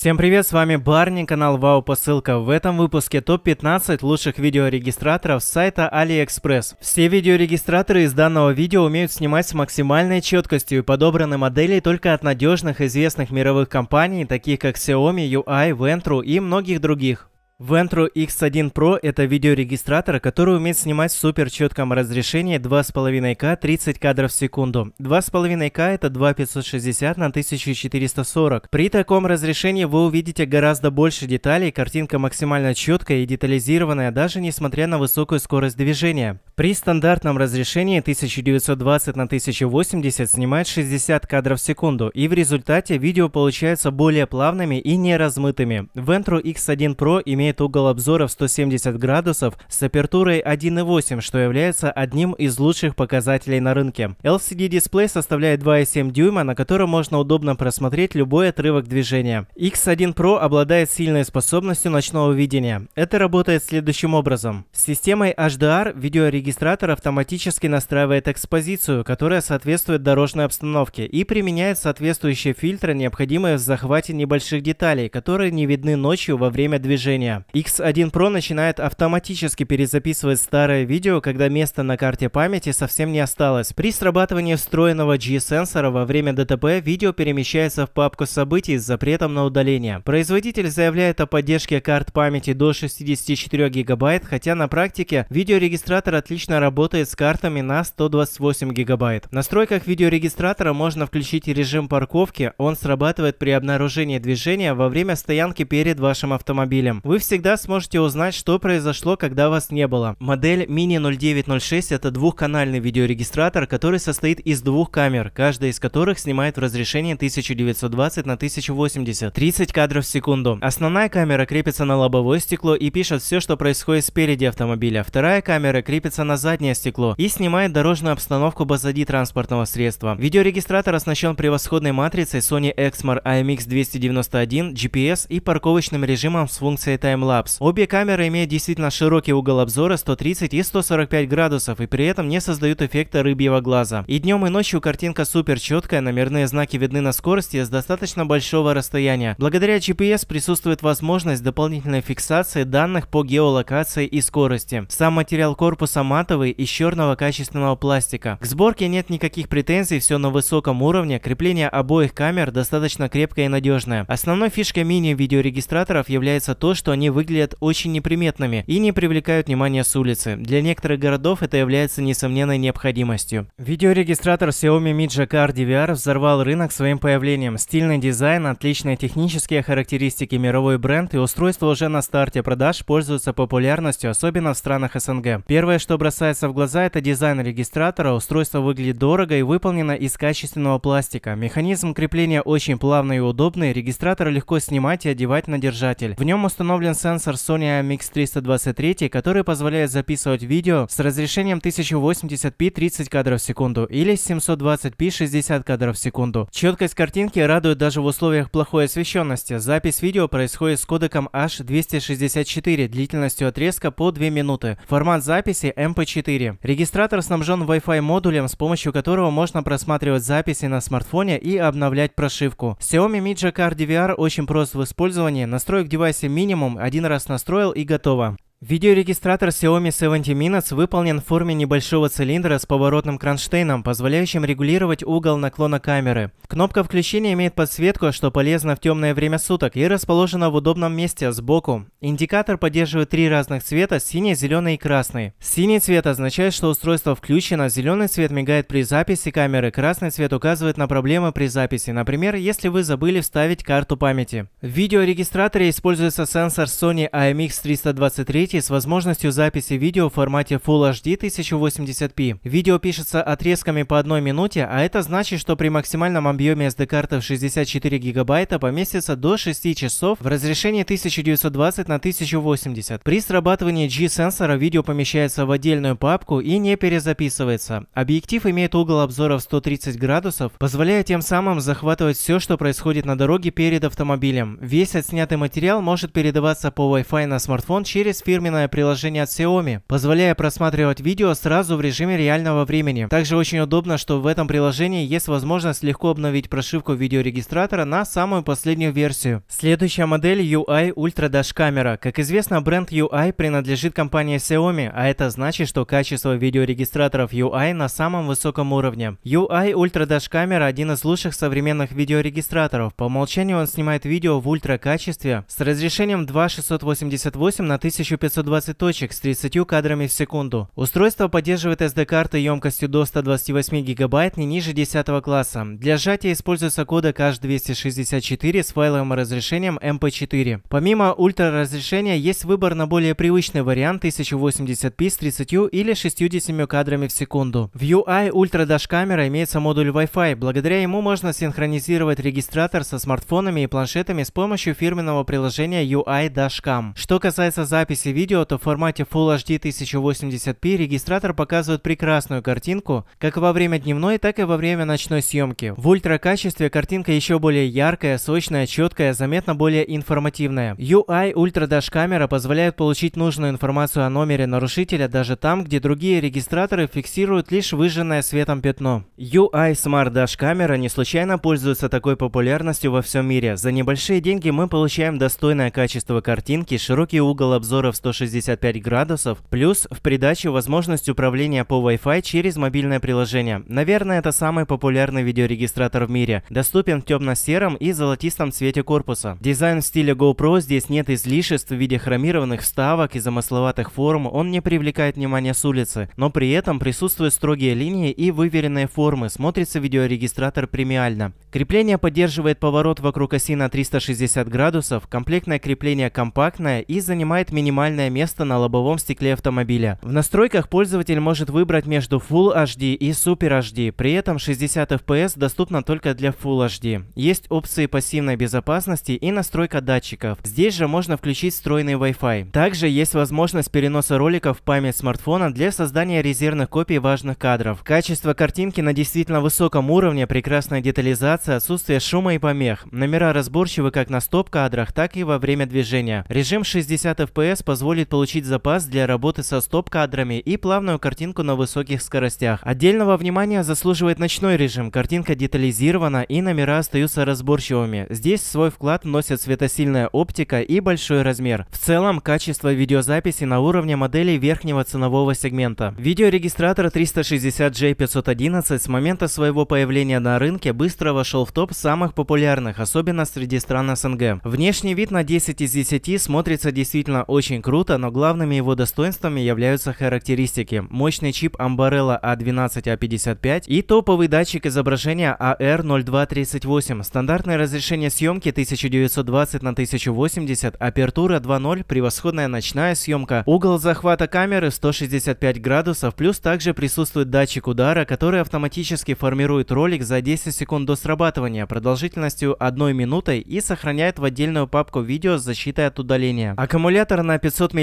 Всем привет, с вами Барни, канал Вау Посылка. В этом выпуске топ-15 лучших видеорегистраторов с сайта AliExpress. Все видеорегистраторы из данного видео умеют снимать с максимальной четкостью и подобраны модели только от надежных известных мировых компаний, таких как Xiaomi, UI, Ventru и многих других. Ventro X1 Pro – это видеорегистратор, который умеет снимать в супер разрешении 2,5К 30 кадров в секунду. 2,5К – это 2560 на 1440. При таком разрешении вы увидите гораздо больше деталей, картинка максимально четкая и детализированная, даже несмотря на высокую скорость движения. При стандартном разрешении 1920 на 1080 снимает 60 кадров в секунду, и в результате видео получаются более плавными и не размытыми. Ventro X1 Pro имеет имеет угол обзора в 170 градусов с апертурой 1.8, что является одним из лучших показателей на рынке. LCD-дисплей составляет 2,7 дюйма, на котором можно удобно просмотреть любой отрывок движения. X1 Pro обладает сильной способностью ночного видения. Это работает следующим образом. С системой HDR видеорегистратор автоматически настраивает экспозицию, которая соответствует дорожной обстановке и применяет соответствующие фильтры, необходимые в захвате небольших деталей, которые не видны ночью во время движения. X1 Pro начинает автоматически перезаписывать старое видео, когда места на карте памяти совсем не осталось. При срабатывании встроенного G-сенсора во время ДТП видео перемещается в папку событий с запретом на удаление. Производитель заявляет о поддержке карт памяти до 64 гигабайт, хотя на практике видеорегистратор отлично работает с картами на 128 гигабайт. В настройках видеорегистратора можно включить режим парковки, он срабатывает при обнаружении движения во время стоянки перед вашим автомобилем. Вы все всегда сможете узнать, что произошло, когда вас не было. Модель Mini 0906 это двухканальный видеорегистратор, который состоит из двух камер, каждая из которых снимает в разрешении 1920 на 1080, 30 кадров в секунду. Основная камера крепится на лобовое стекло и пишет все, что происходит спереди автомобиля. Вторая камера крепится на заднее стекло и снимает дорожную обстановку позади транспортного средства. Видеорегистратор оснащен превосходной матрицей Sony Exmor imx 291, GPS и парковочным режимом с функцией Time таймлапс. Обе камеры имеют действительно широкий угол обзора 130 и 145 градусов и при этом не создают эффекта рыбьего глаза. И днем и ночью картинка супер четкая, номерные знаки видны на скорости с достаточно большого расстояния. Благодаря GPS присутствует возможность дополнительной фиксации данных по геолокации и скорости. Сам материал корпуса матовый из черного качественного пластика. К сборке нет никаких претензий, все на высоком уровне, крепление обоих камер достаточно крепкое и надежное. Основной фишкой мини-видеорегистраторов является то, что они они выглядят очень неприметными и не привлекают внимания с улицы. Для некоторых городов это является несомненной необходимостью. Видеорегистратор Xiaomi Mi GKR DVR взорвал рынок своим появлением. Стильный дизайн, отличные технические характеристики, мировой бренд и устройство уже на старте продаж пользуются популярностью, особенно в странах СНГ. Первое, что бросается в глаза, это дизайн регистратора. Устройство выглядит дорого и выполнено из качественного пластика. Механизм крепления очень плавный и удобный, регистратор легко снимать и одевать на держатель. В нем установлен установлен сенсор Sony MX323, который позволяет записывать видео с разрешением 1080p 30 кадров в секунду или 720p 60 кадров в секунду. Четкость картинки радует даже в условиях плохой освещенности. Запись видео происходит с кодеком H264 длительностью отрезка по 2 минуты. Формат записи MP4. Регистратор снабжен Wi-Fi модулем, с помощью которого можно просматривать записи на смартфоне и обновлять прошивку. Xiaomi Mi Jacar DVR очень прост в использовании. Настроек девайса минимум, один раз настроил и готово. Видеорегистратор Xiaomi 70 Minutes выполнен в форме небольшого цилиндра с поворотным кронштейном, позволяющим регулировать угол наклона камеры. Кнопка включения имеет подсветку, что полезно в темное время суток, и расположена в удобном месте сбоку. Индикатор поддерживает три разных цвета – синий, зеленый и красный. Синий цвет означает, что устройство включено, зеленый цвет мигает при записи камеры, красный цвет указывает на проблемы при записи, например, если вы забыли вставить карту памяти. В видеорегистраторе используется сенсор Sony imx 323 сети с возможностью записи видео в формате Full HD 1080p. Видео пишется отрезками по одной минуте, а это значит, что при максимальном объеме SD-карты в 64 гигабайта поместится до 6 часов в разрешении 1920 на 1080. При срабатывании G-сенсора видео помещается в отдельную папку и не перезаписывается. Объектив имеет угол обзора в 130 градусов, позволяя тем самым захватывать все, что происходит на дороге перед автомобилем. Весь отснятый материал может передаваться по Wi-Fi на смартфон через фирму фирменное приложение от Xiaomi, позволяя просматривать видео сразу в режиме реального времени. Также очень удобно, что в этом приложении есть возможность легко обновить прошивку видеорегистратора на самую последнюю версию. Следующая модель UI Ultra Dash Camera. Как известно, бренд UI принадлежит компании Xiaomi, а это значит, что качество видеорегистраторов UI на самом высоком уровне. UI Ultra Dash Camera один из лучших современных видеорегистраторов. По умолчанию он снимает видео в ультра качестве с разрешением 2688 на 1500 520 точек с 30 кадрами в секунду. Устройство поддерживает SD-карты емкостью до 128 гигабайт не ниже 10 класса. Для сжатия используется кодек H264 с файловым разрешением MP4. Помимо ультраразрешения есть выбор на более привычный вариант 1080p с 30 или 60 кадрами в секунду. В UI Ultra Dash камера имеется модуль Wi-Fi, благодаря ему можно синхронизировать регистратор со смартфонами и планшетами с помощью фирменного приложения UI Dashcam. Что касается записи видео, видео, то в формате Full HD 1080p регистратор показывает прекрасную картинку как во время дневной, так и во время ночной съемки. В ультракачестве картинка еще более яркая, сочная, четкая, заметно более информативная. UI Ultra Dash камера позволяет получить нужную информацию о номере нарушителя даже там, где другие регистраторы фиксируют лишь выжженное светом пятно. UI Smart Dash камера не случайно пользуется такой популярностью во всем мире. За небольшие деньги мы получаем достойное качество картинки, широкий угол обзора в 100 165 градусов, плюс в придачу возможность управления по Wi-Fi через мобильное приложение. Наверное, это самый популярный видеорегистратор в мире. Доступен в темно-сером и золотистом цвете корпуса. Дизайн в стиле GoPro здесь нет излишеств в виде хромированных вставок и замысловатых форм, он не привлекает внимания с улицы, но при этом присутствуют строгие линии и выверенные формы, смотрится видеорегистратор премиально. Крепление поддерживает поворот вокруг оси на 360 градусов, комплектное крепление компактное и занимает минимальный специальное место на лобовом стекле автомобиля. В настройках пользователь может выбрать между Full HD и Super HD, при этом 60 FPS доступно только для Full HD. Есть опции пассивной безопасности и настройка датчиков. Здесь же можно включить встроенный Wi-Fi. Также есть возможность переноса роликов в память смартфона для создания резервных копий важных кадров. Качество картинки на действительно высоком уровне, прекрасная детализация, отсутствие шума и помех. Номера разборчивы как на стоп-кадрах, так и во время движения. Режим 60 FPS позволяет позволит получить запас для работы со стоп-кадрами и плавную картинку на высоких скоростях. Отдельного внимания заслуживает ночной режим. Картинка детализирована и номера остаются разборчивыми. Здесь свой вклад вносят светосильная оптика и большой размер. В целом, качество видеозаписи на уровне моделей верхнего ценового сегмента. Видеорегистратор 360J511 с момента своего появления на рынке быстро вошел в топ самых популярных, особенно среди стран СНГ. Внешний вид на 10 из 10 смотрится действительно очень круто Круто, но главными его достоинствами являются характеристики. Мощный чип Ambarella A12A55 а а и топовый датчик изображения AR0238. А Стандартное разрешение съемки 1920 на 1080, апертура 2.0, превосходная ночная съемка, угол захвата камеры 165 градусов, плюс также присутствует датчик удара, который автоматически формирует ролик за 10 секунд до срабатывания продолжительностью 1 минутой и сохраняет в отдельную папку видео с защитой от удаления. Аккумулятор на 500 500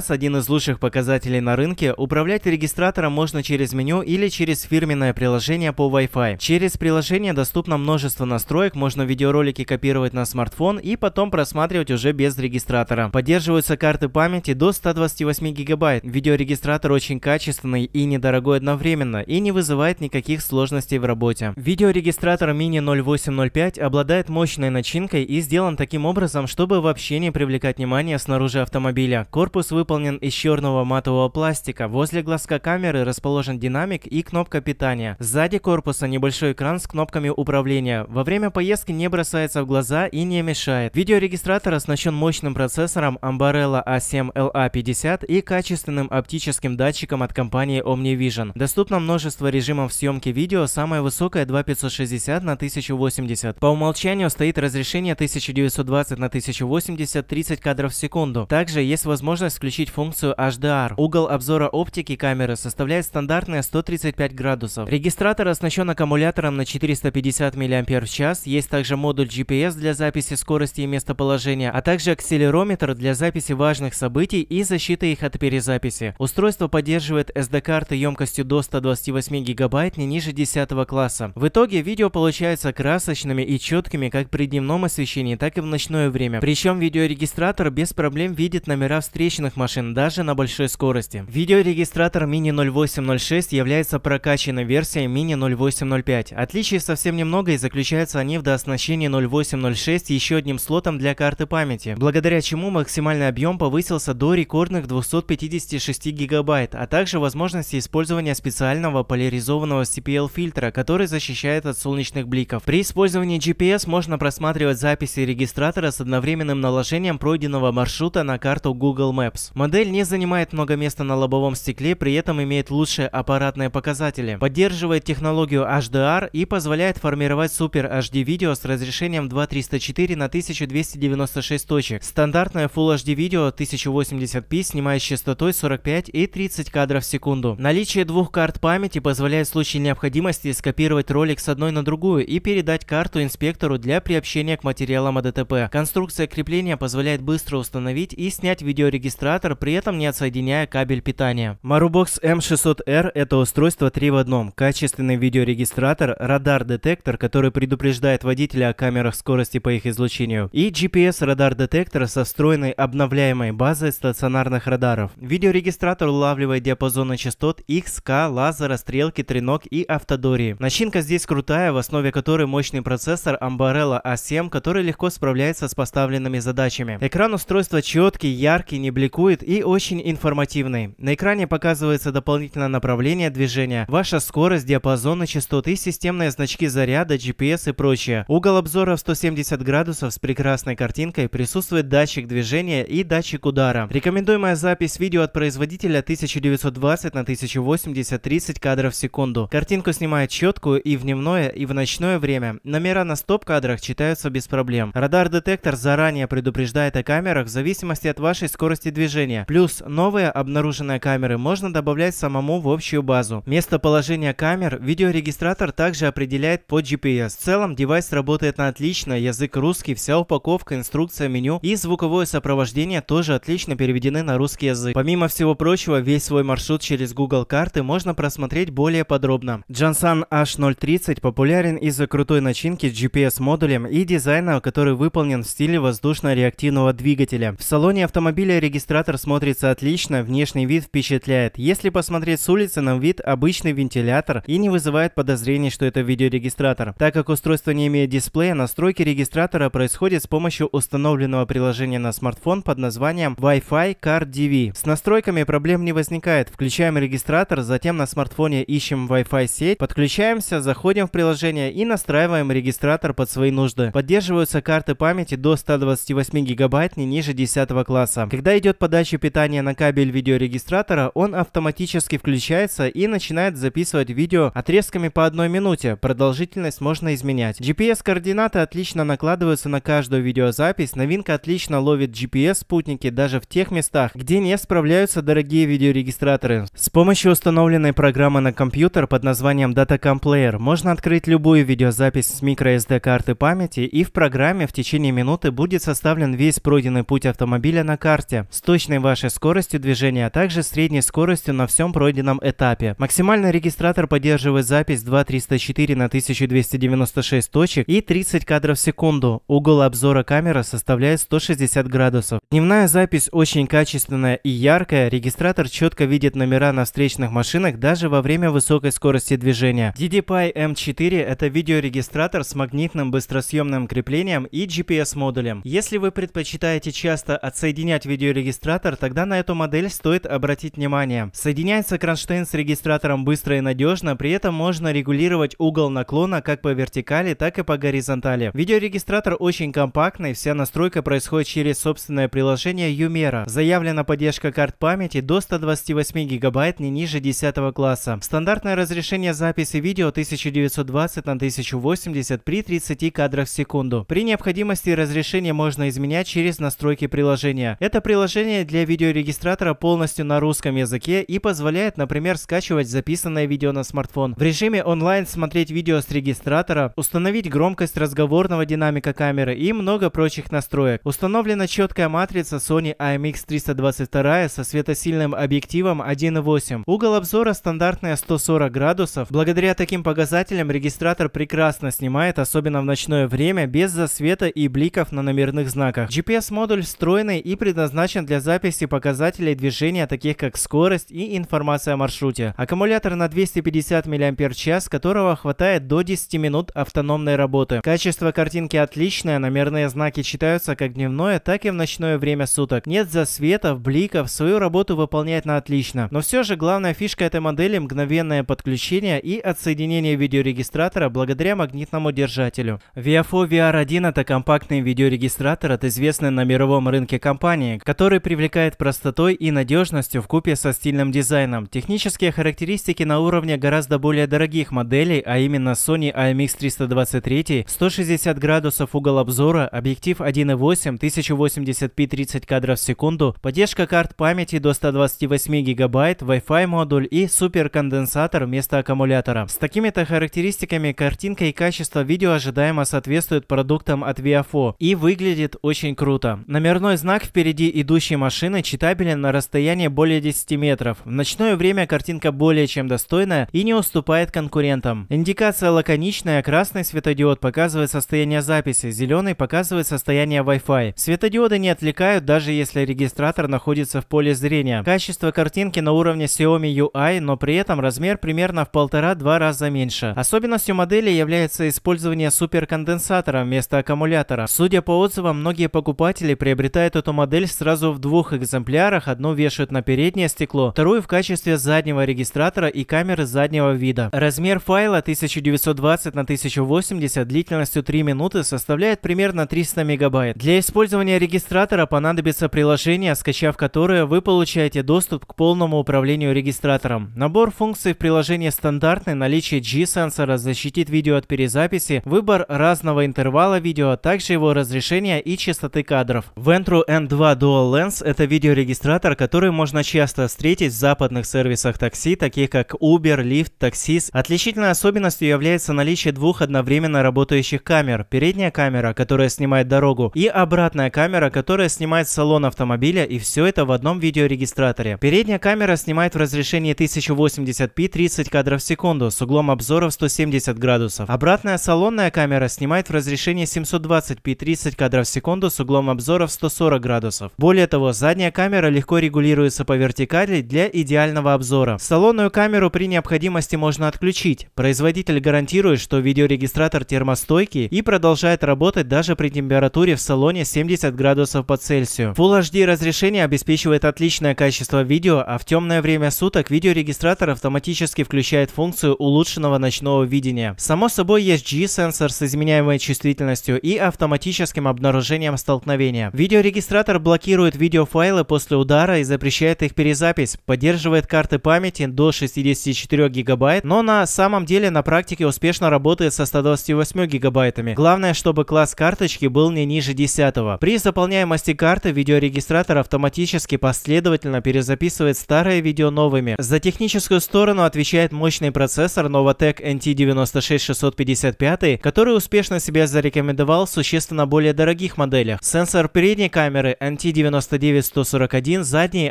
мАч – один из лучших показателей на рынке. Управлять регистратором можно через меню или через фирменное приложение по Wi-Fi. Через приложение доступно множество настроек, можно видеоролики копировать на смартфон и потом просматривать уже без регистратора. Поддерживаются карты памяти до 128 гигабайт. Видеорегистратор очень качественный и недорогой одновременно и не вызывает никаких сложностей в работе. Видеорегистратор Mini 0805 обладает мощной начинкой и сделан таким образом, чтобы вообще не привлекать внимание снаружи автомобиля автомобиля. Корпус выполнен из черного матового пластика. Возле глазка камеры расположен динамик и кнопка питания. Сзади корпуса небольшой экран с кнопками управления. Во время поездки не бросается в глаза и не мешает. Видеорегистратор оснащен мощным процессором Ambarella A7LA50 и качественным оптическим датчиком от компании OmniVision. Доступно множество режимов съемки видео, самая высокая 2560 на 1080. По умолчанию стоит разрешение 1920 на 1080 30 кадров в секунду. Также есть возможность включить функцию HDR. Угол обзора оптики камеры составляет стандартные 135 градусов. Регистратор оснащен аккумулятором на 450 мАч, есть также модуль GPS для записи скорости и местоположения, а также акселерометр для записи важных событий и защиты их от перезаписи. Устройство поддерживает SD-карты емкостью до 128 гигабайт не ниже 10 класса. В итоге видео получается красочными и четкими как при дневном освещении, так и в ночное время. Причем видеорегистратор без проблем видит на номера встречных машин даже на большой скорости. Видеорегистратор Mini 0806 является прокачанной версией Mini 0805. Отличий совсем немного и заключаются они в дооснащении 0806 еще одним слотом для карты памяти, благодаря чему максимальный объем повысился до рекордных 256 гигабайт, а также возможности использования специального поляризованного CPL-фильтра, который защищает от солнечных бликов. При использовании GPS можно просматривать записи регистратора с одновременным наложением пройденного маршрута на карту что Google Maps. Модель не занимает много места на лобовом стекле, при этом имеет лучшие аппаратные показатели. Поддерживает технологию HDR и позволяет формировать Super HD видео с разрешением 2304 на 1296 точек. Стандартное Full HD видео 1080p снимает с частотой 45 и 30 кадров в секунду. Наличие двух карт памяти позволяет в случае необходимости скопировать ролик с одной на другую и передать карту инспектору для приобщения к материалам о ДТП. Конструкция крепления позволяет быстро установить и снять подключать видеорегистратор, при этом не отсоединяя кабель питания. Marubox M600R – это устройство 3 в одном. Качественный видеорегистратор, радар-детектор, который предупреждает водителя о камерах скорости по их излучению, и GPS-радар-детектор со встроенной обновляемой базой стационарных радаров. Видеорегистратор улавливает диапазоны частот X, К, лазера, стрелки, тренок и автодори. Начинка здесь крутая, в основе которой мощный процессор Ambarella A7, который легко справляется с поставленными задачами. Экран устройства четкий, яркий, не бликует и очень информативный. На экране показывается дополнительное направление движения, ваша скорость, диапазоны частоты, системные значки заряда, GPS и прочее. Угол обзора в 170 градусов с прекрасной картинкой присутствует датчик движения и датчик удара. Рекомендуемая запись видео от производителя 1920 на 1080 30 кадров в секунду. Картинку снимает четкую и в дневное, и в ночное время. Номера на стоп-кадрах читаются без проблем. Радар-детектор заранее предупреждает о камерах в зависимости от вашего вашей скорости движения. Плюс новые обнаруженные камеры можно добавлять самому в общую базу. Местоположение камер видеорегистратор также определяет по GPS. В целом девайс работает на отлично, язык русский, вся упаковка, инструкция, меню и звуковое сопровождение тоже отлично переведены на русский язык. Помимо всего прочего, весь свой маршрут через Google карты можно просмотреть более подробно. Jansan H030 популярен из-за крутой начинки с GPS-модулем и дизайна, который выполнен в стиле воздушно-реактивного двигателя. В салоне автомобиля автомобиля регистратор смотрится отлично, внешний вид впечатляет. Если посмотреть с улицы, нам вид обычный вентилятор и не вызывает подозрений, что это видеорегистратор. Так как устройство не имеет дисплея, настройки регистратора происходят с помощью установленного приложения на смартфон под названием Wi-Fi Car DV. С настройками проблем не возникает. Включаем регистратор, затем на смартфоне ищем Wi-Fi сеть, подключаемся, заходим в приложение и настраиваем регистратор под свои нужды. Поддерживаются карты памяти до 128 гигабайт, не ниже 10 класса часа. Когда идет подача питания на кабель видеорегистратора, он автоматически включается и начинает записывать видео отрезками по одной минуте. Продолжительность можно изменять. GPS-координаты отлично накладываются на каждую видеозапись. Новинка отлично ловит GPS-спутники даже в тех местах, где не справляются дорогие видеорегистраторы. С помощью установленной программы на компьютер под названием DataCam Player можно открыть любую видеозапись с microSD карты памяти и в программе в течение минуты будет составлен весь пройденный путь автомобиля на карте с точной вашей скоростью движения, а также средней скоростью на всем пройденном этапе. максимальный регистратор поддерживает запись 2304 на 1296 точек и 30 кадров в секунду. Угол обзора камеры составляет 160 градусов. Дневная запись очень качественная и яркая. Регистратор четко видит номера на встречных машинах даже во время высокой скорости движения. DDPI M4 – это видеорегистратор с магнитным быстросъемным креплением и GPS-модулем. Если вы предпочитаете часто отсоединять менять видеорегистратор, тогда на эту модель стоит обратить внимание. Соединяется кронштейн с регистратором быстро и надежно, при этом можно регулировать угол наклона как по вертикали, так и по горизонтали. Видеорегистратор очень компактный, вся настройка происходит через собственное приложение Юмера. Заявлена поддержка карт памяти до 128 гигабайт не ниже 10 класса. Стандартное разрешение записи видео 1920 на 1080 при 30 кадрах в секунду. При необходимости разрешение можно изменять через настройки приложения. Это приложение для видеорегистратора полностью на русском языке и позволяет, например, скачивать записанное видео на смартфон. В режиме онлайн смотреть видео с регистратора, установить громкость разговорного динамика камеры и много прочих настроек. Установлена четкая матрица Sony IMX322 со светосильным объективом 1.8. Угол обзора стандартный 140 градусов. Благодаря таким показателям регистратор прекрасно снимает, особенно в ночное время, без засвета и бликов на номерных знаках. GPS-модуль встроенный и при предназначен для записи показателей движения, таких как скорость и информация о маршруте. Аккумулятор на 250 мАч, которого хватает до 10 минут автономной работы. Качество картинки отличное, номерные знаки читаются как дневное, так и в ночное время суток. Нет засветов, бликов, свою работу выполняет на отлично. Но все же главная фишка этой модели мгновенное подключение и отсоединение видеорегистратора благодаря магнитному держателю. Viafo VR1 это компактный видеорегистратор от известной на мировом рынке компании компании, который привлекает простотой и надежностью в купе со стильным дизайном. Технические характеристики на уровне гораздо более дорогих моделей, а именно Sony IMX 323, 160 градусов угол обзора, объектив 1.8, 1080p 30 кадров в секунду, поддержка карт памяти до 128 гигабайт, Wi-Fi модуль и суперконденсатор вместо аккумулятора. С такими-то характеристиками картинка и качество видео ожидаемо соответствуют продуктам от VFO и выглядит очень круто. Номерной знак впереди впереди идущей машины читабелен на расстоянии более 10 метров. В ночное время картинка более чем достойная и не уступает конкурентам. Индикация лаконичная, красный светодиод показывает состояние записи, зеленый показывает состояние Wi-Fi. Светодиоды не отвлекают, даже если регистратор находится в поле зрения. Качество картинки на уровне Xiaomi UI, но при этом размер примерно в полтора-два раза меньше. Особенностью модели является использование суперконденсатора вместо аккумулятора. Судя по отзывам, многие покупатели приобретают эту модель модель сразу в двух экземплярах. Одно вешают на переднее стекло, вторую в качестве заднего регистратора и камеры заднего вида. Размер файла 1920 на 1080 длительностью 3 минуты составляет примерно 300 мегабайт. Для использования регистратора понадобится приложение, скачав которое вы получаете доступ к полному управлению регистратором. Набор функций в приложении стандартный, наличие G-сенсора защитит видео от перезаписи, выбор разного интервала видео, а также его разрешения и частоты кадров. В Entru N2 t Dual Lens – это видеорегистратор, который можно часто встретить в западных сервисах такси, таких как Uber, Lyft, Taxis. Отличительной особенностью является наличие двух одновременно работающих камер. Передняя камера, которая снимает дорогу, и обратная камера, которая снимает салон автомобиля, и все это в одном видеорегистраторе. Передняя камера снимает в разрешении 1080p 30 кадров в секунду с углом обзора в 170 градусов. Обратная салонная камера снимает в разрешении 720p 30 кадров в секунду с углом обзора в 140 градусов градусов. Более того, задняя камера легко регулируется по вертикали для идеального обзора. Салонную камеру при необходимости можно отключить. Производитель гарантирует, что видеорегистратор термостойкий и продолжает работать даже при температуре в салоне 70 градусов по Цельсию. Full HD разрешение обеспечивает отличное качество видео, а в темное время суток видеорегистратор автоматически включает функцию улучшенного ночного видения. Само собой есть G-сенсор с изменяемой чувствительностью и автоматическим обнаружением столкновения. Видеорегистратор блокирует видеофайлы после удара и запрещает их перезапись, поддерживает карты памяти до 64 гигабайт, но на самом деле на практике успешно работает со 128 гигабайтами. Главное, чтобы класс карточки был не ниже 10. При заполняемости карты видеорегистратор автоматически последовательно перезаписывает старое видео новыми. За техническую сторону отвечает мощный процессор Novatec NT96655, который успешно себя зарекомендовал в существенно более дорогих моделях. Сенсор передней камеры NT99141 задний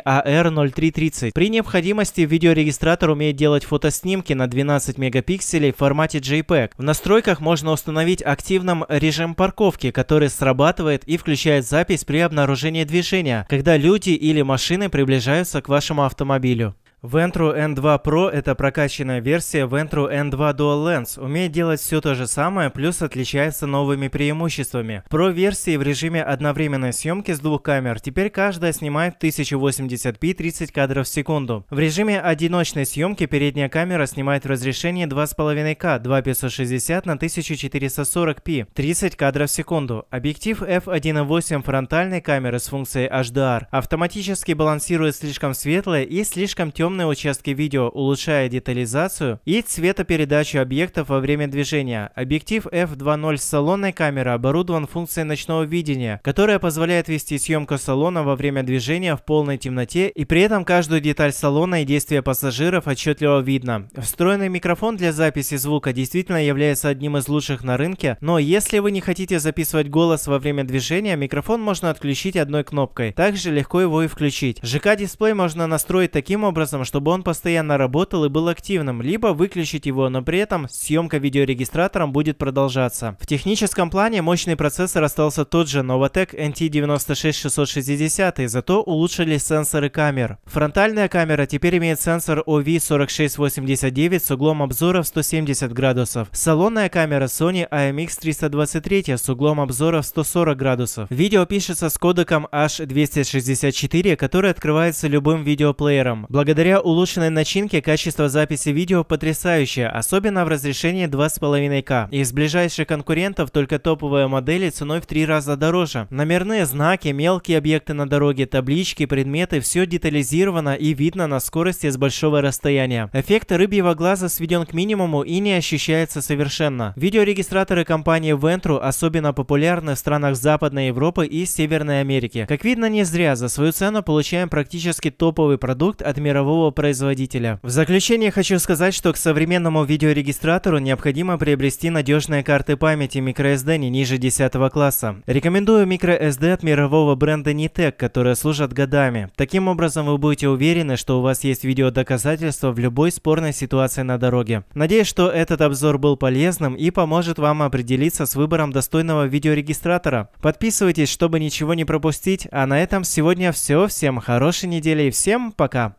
AR0330. А при необходимости видеорегистратор умеет делать фотоснимки на 12 мегапикселей в формате JPEG. В настройках можно установить активным режим парковки, который срабатывает и включает запись при обнаружении движения, когда люди или машины приближаются к вашему автомобилю. Ventru N2 Pro – это прокачанная версия Ventru N2 Dual Lens, умеет делать все то же самое, плюс отличается новыми преимуществами. Pro версии в режиме одновременной съемки с двух камер, теперь каждая снимает 1080p 30 кадров в секунду. В режиме одиночной съемки передняя камера снимает в разрешении 2,5К, 2560 на 1440p, 30 кадров в секунду. Объектив f1.8 фронтальной камеры с функцией HDR автоматически балансирует слишком светлое и слишком темное темные участки видео, улучшая детализацию и цветопередачу объектов во время движения. Объектив f2.0 с салонной камеры оборудован функцией ночного видения, которая позволяет вести съемку салона во время движения в полной темноте и при этом каждую деталь салона и действия пассажиров отчетливо видно. Встроенный микрофон для записи звука действительно является одним из лучших на рынке, но если вы не хотите записывать голос во время движения, микрофон можно отключить одной кнопкой. Также легко его и включить. ЖК-дисплей можно настроить таким образом, этом, чтобы он постоянно работал и был активным, либо выключить его, но при этом съемка видеорегистратором будет продолжаться. В техническом плане мощный процессор остался тот же Novatec NT96660, зато улучшились сенсоры камер. Фронтальная камера теперь имеет сенсор OV4689 с углом обзора в 170 градусов. Салонная камера Sony IMX323 а с углом обзора в 140 градусов. Видео пишется с кодеком H264, который открывается любым видеоплеером. Благодаря Благодаря улучшенной начинке качество записи видео потрясающее, особенно в разрешении 2,5К. Из ближайших конкурентов только топовые модели ценой в три раза дороже. Номерные знаки, мелкие объекты на дороге, таблички, предметы – все детализировано и видно на скорости с большого расстояния. Эффект рыбьего глаза сведен к минимуму и не ощущается совершенно. Видеорегистраторы компании Ventru особенно популярны в странах Западной Европы и Северной Америки. Как видно, не зря за свою цену получаем практически топовый продукт от мирового другого производителя. В заключение хочу сказать, что к современному видеорегистратору необходимо приобрести надежные карты памяти microSD не ниже 10 класса. Рекомендую microSD от мирового бренда Nitec, которые служат годами. Таким образом, вы будете уверены, что у вас есть видеодоказательства в любой спорной ситуации на дороге. Надеюсь, что этот обзор был полезным и поможет вам определиться с выбором достойного видеорегистратора. Подписывайтесь, чтобы ничего не пропустить. А на этом сегодня все. Всем хорошей недели и всем пока!